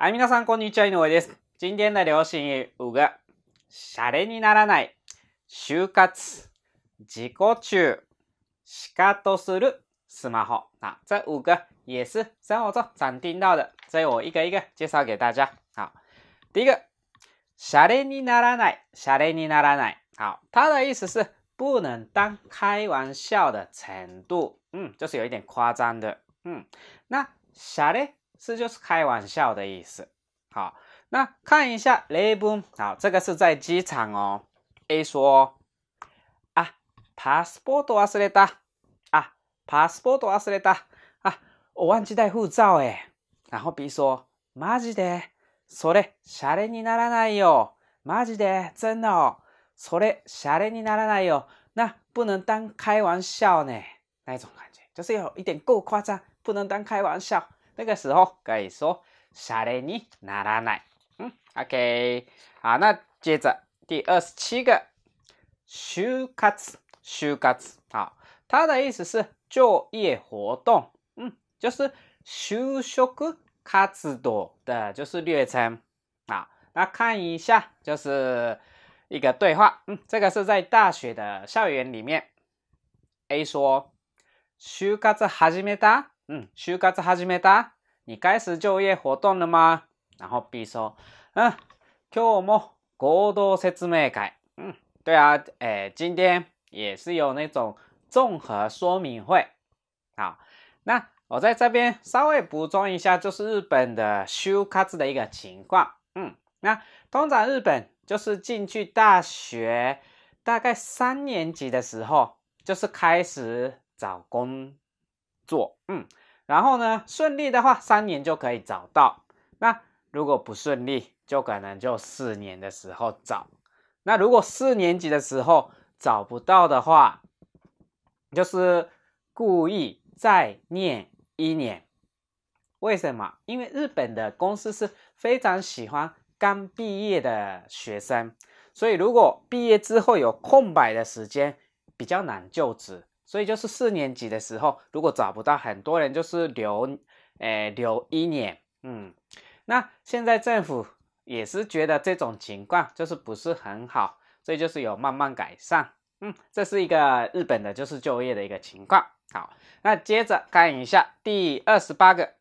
はい、皆さん、こんにちは。井上です。今天的聊心英が、シャレにならない、就活、自己中、しかとする、スマホ。啊，这五个也是生活中常听到的，所以我一个一个介绍给大家。好，第一个，シャレにならない，シャレにならない。好，它的意思是不能当开玩笑的程度，嗯，就是有一点夸张的，嗯。那シャレ是，就是开玩笑的意思。好，那看一下雷布。好，这个是在机场哦。A 说：“啊，s p o r t 忘れた。啊，s p o r t 忘れた。啊，我忘记带护照哎。”然后 B 说：“マジで、それシャレにならないよ。マジで、真的、の、それシャレにならないよ。那不能当开玩笑呢，那种感觉，就是有一点够夸张，不能当开玩笑。”那个时候可以说“しゃれ拿なら嗯，OK。好，那接着第二十七个“就活”就活。好，它的意思是“就活”动，嗯，就是“就职”“カシ多”的就是略称。啊，那看一下，就是一个对话。嗯，这个是在大学的校园里面。A 说：“就活始めた。”嗯，就活始めた？你開始就業活動了吗？然后 B 说，嗯，今日も合同説明会。嗯，对啊，今天也是有那种综合说明会。好，那我在这边稍微补充一下，就是日本的就活的一个情况。嗯，那通常日本就是进去大学大概三年级的时候，就是开始找工做，嗯，然后呢，顺利的话，三年就可以找到。那如果不顺利，就可能就四年的时候找。那如果四年级的时候找不到的话，就是故意再念一年。为什么？因为日本的公司是非常喜欢刚毕业的学生，所以如果毕业之后有空白的时间，比较难就职。所以就是四年级的时候，如果找不到，很多人就是留，诶留一年。嗯，那现在政府也是觉得这种情况就是不是很好，所以就是有慢慢改善。嗯，这是一个日本的，就是就业的一个情况。好，那接着看一下第二十八个，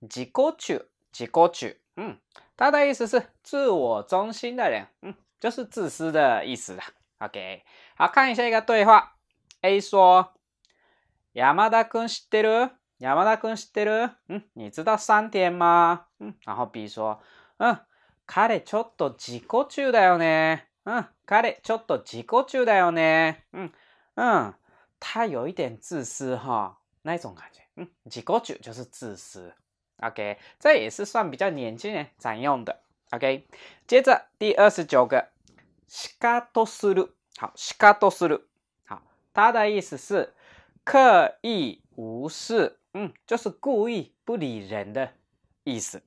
自己过去，自己过去。嗯，它的意思是自我中心的人，嗯，就是自私的意思了。OK，好看一下一个对话。A 说：“山田君知ってる？山田君知ってる？嗯，你知道三点吗？嗯，然后 B 说：嗯，彼ちょっと自己中だよね。嗯，彼ちょっと自己中だよね。嗯嗯，他有一点自私哈，那种感觉。嗯，自己中就是自私。OK，这也是算比较年轻人常用的。OK，接着第二十九个，しかとする。好，しかとする。他的意思是刻意无视，嗯，就是故意不理人的意思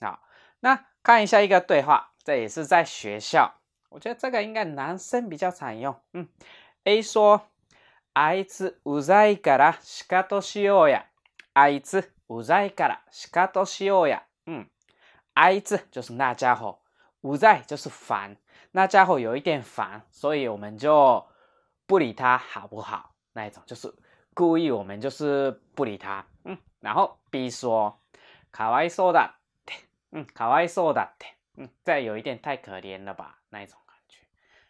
啊。那看一下一个对话，这也是在学校。我觉得这个应该男生比较常用。嗯，A 说：“あいつうざいから仕方としようや。あいつうざいから仕方としようや。”嗯，あいつ就是那家伙，うざい就是烦，那家伙有一点烦，所以我们就。不理他好不好？那一种就是故意，我们就是不理他。嗯，然后 B 说，可哀说的，嗯，可哀说的，嗯，这有一点太可怜了吧？那一种感觉，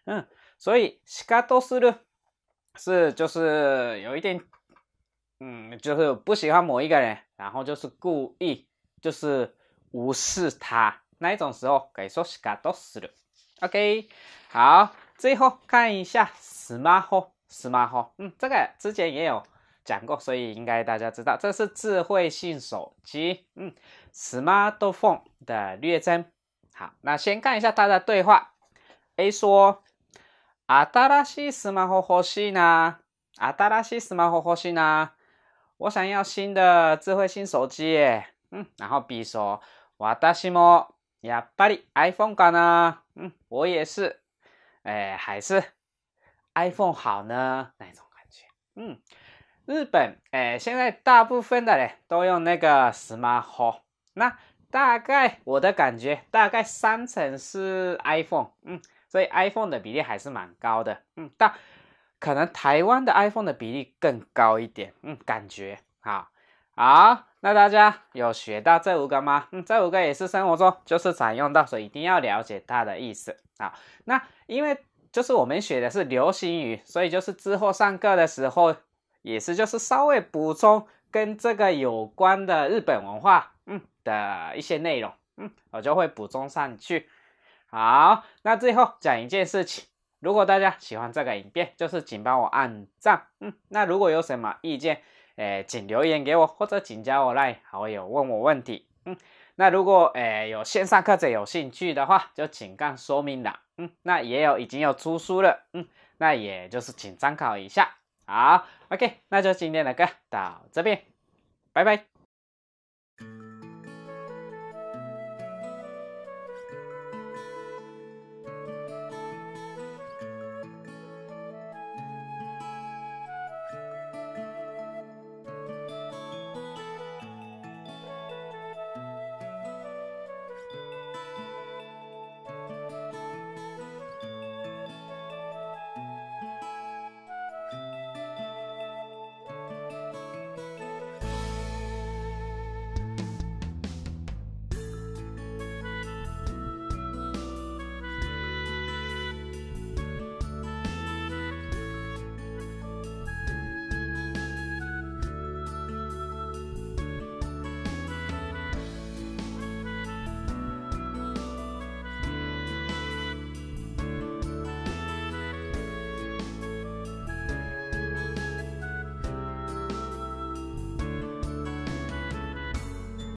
嗯，所以しかとする是就是有一点，嗯，就是不喜欢某一个人，然后就是故意就是无视他那一种时候，可以说しかとする。OK，好。最后看一下 s m a r t h s m a r t 嗯，这个之前也有讲过，所以应该大家知道，这是智慧性手机，嗯，smartphone 的略称。好，那先看一下它的对话，A 说，新しいスマホ欲しいな，新しいスマホ欲しいな，我想要新的智慧性手机嗯，然后 B 说，私もやっぱり iPhone かな，嗯，我也是。哎，还是 iPhone 好呢那种感觉，嗯，日本，哎，现在大部分的人都用那个什么好，那大概我的感觉，大概三成是 iPhone，嗯，所以 iPhone 的比例还是蛮高的，嗯，但可能台湾的 iPhone 的比例更高一点，嗯，感觉啊，啊。那大家有学到这五个吗？嗯，这五个也是生活中就是常用到，所以一定要了解它的意思啊。那因为就是我们学的是流行语，所以就是之后上课的时候也是就是稍微补充跟这个有关的日本文化嗯的一些内容嗯，我就会补充上去。好，那最后讲一件事情，如果大家喜欢这个影片，就是请帮我按赞嗯。那如果有什么意见。诶，请留言给我，或者请加我来好友问我问题。嗯，那如果诶有线上课程有兴趣的话，就请看说明了。嗯，那也有已经有出书了。嗯，那也就是请参考一下。好，OK，那就今天的课到这边，拜拜。